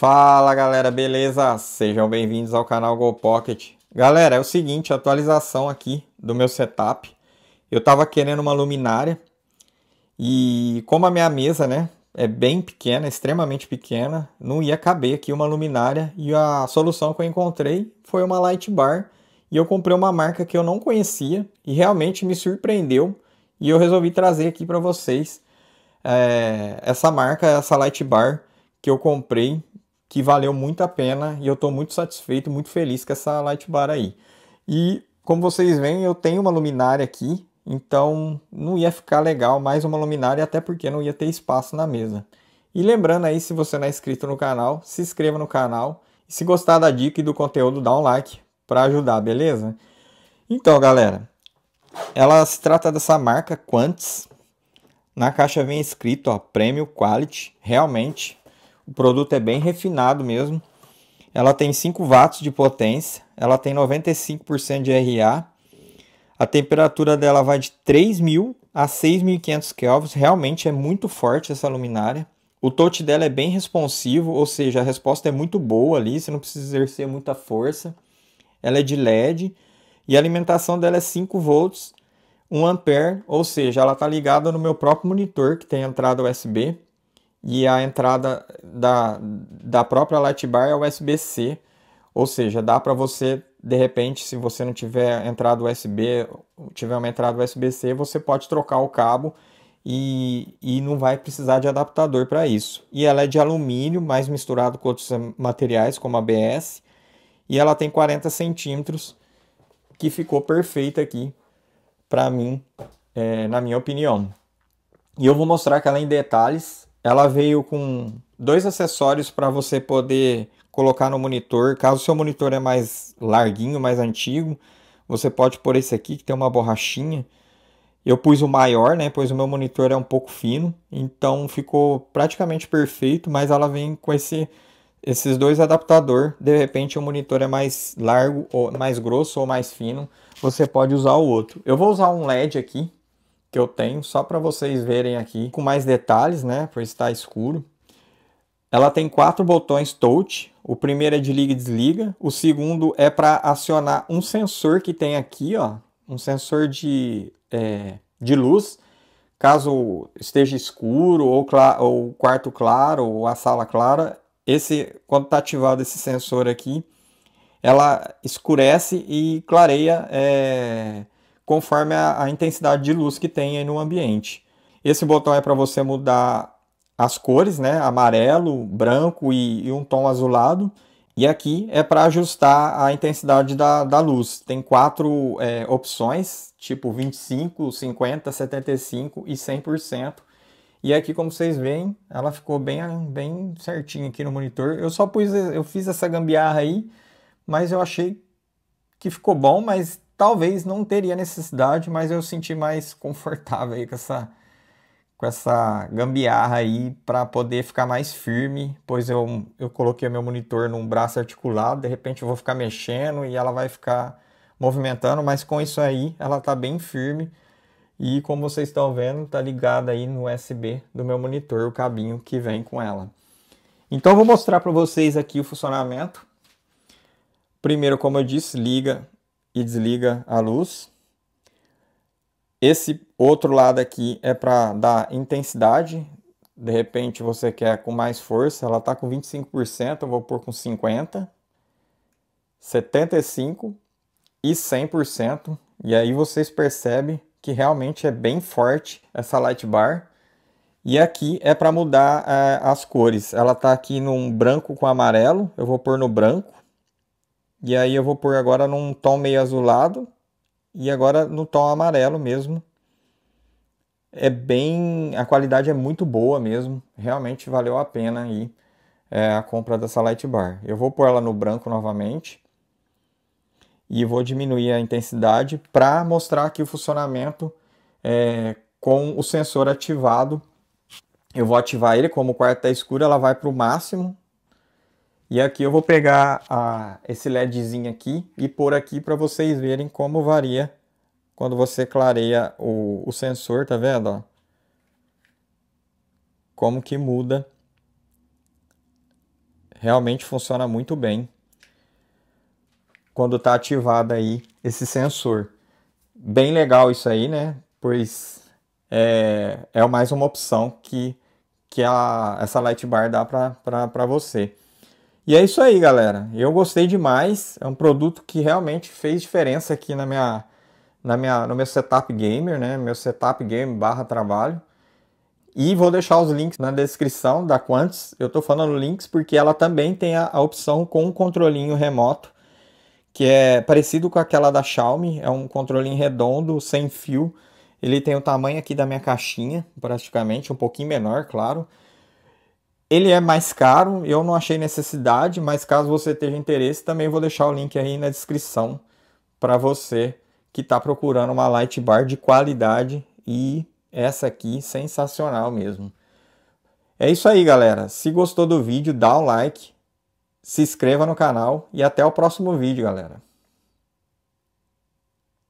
Fala galera, beleza? Sejam bem-vindos ao canal Go Pocket. Galera, é o seguinte, atualização aqui do meu setup. Eu tava querendo uma luminária e como a minha mesa, né, é bem pequena, extremamente pequena, não ia caber aqui uma luminária e a solução que eu encontrei foi uma light bar e eu comprei uma marca que eu não conhecia e realmente me surpreendeu e eu resolvi trazer aqui para vocês é, essa marca, essa light bar que eu comprei que valeu muito a pena e eu estou muito satisfeito, muito feliz com essa light bar aí. E como vocês veem, eu tenho uma luminária aqui, então não ia ficar legal mais uma luminária, até porque não ia ter espaço na mesa. E lembrando aí, se você não é inscrito no canal, se inscreva no canal. E se gostar da dica e do conteúdo, dá um like para ajudar, beleza? Então, galera, ela se trata dessa marca Quantis Na caixa vem escrito, ó, Premium Quality. Realmente, o produto é bem refinado mesmo. Ela tem 5 watts de potência, ela tem 95% de RA. A temperatura dela vai de 3.000 a 6.500 kelvins. Realmente é muito forte essa luminária. O touch dela é bem responsivo, ou seja, a resposta é muito boa ali, você não precisa exercer muita força. Ela é de LED e a alimentação dela é 5 volts, 1 ampere, ou seja, ela está ligada no meu próprio monitor que tem entrada USB e a entrada da, da própria Lightbar é USB-C, ou seja, dá para você, de repente, se você não tiver entrada USB, tiver uma entrada USB-C, você pode trocar o cabo e, e não vai precisar de adaptador para isso. E ela é de alumínio, mais misturado com outros materiais, como ABS, e ela tem 40 centímetros, que ficou perfeita aqui, para mim, é, na minha opinião. E eu vou mostrar que ela em detalhes, ela veio com dois acessórios para você poder colocar no monitor. Caso seu monitor é mais larguinho, mais antigo, você pode pôr esse aqui que tem uma borrachinha. Eu pus o maior, né? Pois o meu monitor é um pouco fino, então ficou praticamente perfeito, mas ela vem com esse esses dois adaptador, de repente o monitor é mais largo ou mais grosso ou mais fino, você pode usar o outro. Eu vou usar um LED aqui, que eu tenho, só para vocês verem aqui com mais detalhes, né? Por estar escuro. Ela tem quatro botões touch. O primeiro é de liga e desliga. O segundo é para acionar um sensor que tem aqui, ó, um sensor de, é, de luz. Caso esteja escuro ou, ou quarto claro ou a sala clara, esse quando está ativado esse sensor aqui, ela escurece e clareia é, conforme a, a intensidade de luz que tem aí no ambiente. Esse botão é para você mudar as cores, né? Amarelo, branco e, e um tom azulado. E aqui é para ajustar a intensidade da, da luz. Tem quatro é, opções, tipo 25, 50, 75 e 100%. E aqui, como vocês veem, ela ficou bem, bem certinha aqui no monitor. Eu só pus, eu fiz essa gambiarra aí, mas eu achei que ficou bom, mas talvez não teria necessidade, mas eu senti mais confortável aí com essa com essa gambiarra aí para poder ficar mais firme, pois eu, eu coloquei meu monitor num braço articulado, de repente eu vou ficar mexendo e ela vai ficar movimentando, mas com isso aí ela tá bem firme e como vocês estão vendo, tá ligada aí no USB do meu monitor, o cabinho que vem com ela. Então eu vou mostrar para vocês aqui o funcionamento. Primeiro, como eu disse, liga e desliga a luz. Esse outro lado aqui é para dar intensidade. De repente você quer com mais força, ela está com 25%, eu vou pôr com 50%, 75% e 100%. E aí vocês percebem que realmente é bem forte essa light bar. E aqui é para mudar é, as cores. Ela está aqui num branco com amarelo, eu vou pôr no branco. E aí eu vou pôr agora num tom meio azulado e agora no tom amarelo mesmo. É bem, a qualidade é muito boa mesmo, realmente valeu a pena aí é, a compra dessa light bar. Eu vou pôr ela no branco novamente e vou diminuir a intensidade para mostrar aqui o funcionamento é, com o sensor ativado. Eu vou ativar ele, como o quarto está escuro, ela vai para o máximo, e aqui eu vou pegar a, esse LEDzinho aqui e pôr aqui para vocês verem como varia quando você clareia o, o sensor, tá vendo? Ó? Como que muda. Realmente funciona muito bem quando está ativado aí esse sensor. Bem legal isso aí, né? Pois é, é mais uma opção que, que a, essa light bar dá para você. E é isso aí, galera. Eu gostei demais. É um produto que realmente fez diferença aqui na minha, na minha, no meu setup gamer, né? Meu setup game barra trabalho. E vou deixar os links na descrição da Quantis. Eu estou falando links porque ela também tem a, a opção com um controlinho remoto, que é parecido com aquela da Xiaomi. É um controlinho redondo, sem fio. Ele tem o tamanho aqui da minha caixinha, praticamente, um pouquinho menor, claro ele é mais caro, eu não achei necessidade, mas caso você tenha interesse, também vou deixar o link aí na descrição para você que está procurando uma light bar de qualidade e essa aqui sensacional mesmo. É isso aí, galera. Se gostou do vídeo, dá o like, se inscreva no canal e até o próximo vídeo, galera.